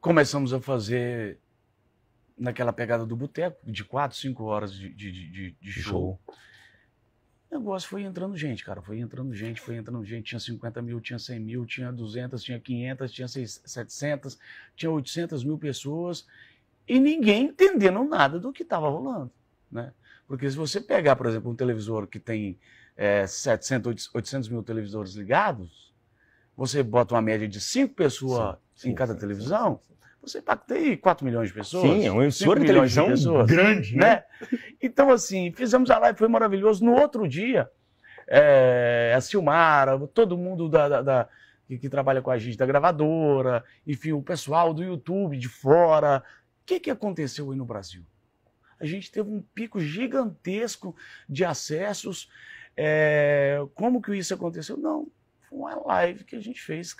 começamos a fazer naquela pegada do boteco, de quatro, cinco horas de, de, de, de show. show. O negócio foi entrando gente, cara. Foi entrando gente, foi entrando gente. Tinha 50 mil, tinha 100 mil, tinha 200, tinha 500, tinha 700, tinha 800 mil pessoas. E ninguém entendendo nada do que estava rolando, né? Porque se você pegar, por exemplo, um televisor que tem é, 700, 800 mil televisores ligados, você bota uma média de cinco pessoas sim, em cada sim, televisão, sim, você impactei 4 milhões de pessoas. Sim, é um emissor de televisão de pessoas, grande, né? né? Então, assim, fizemos a live, foi maravilhoso. No outro dia, é, a Silmara, todo mundo da, da, da que, que, trabalha com a gente, da gravadora, enfim, o pessoal do YouTube de fora. O que, que aconteceu aí no Brasil? A gente teve um pico gigantesco de acessos. É, como que isso aconteceu? Não, foi uma live que a gente fez.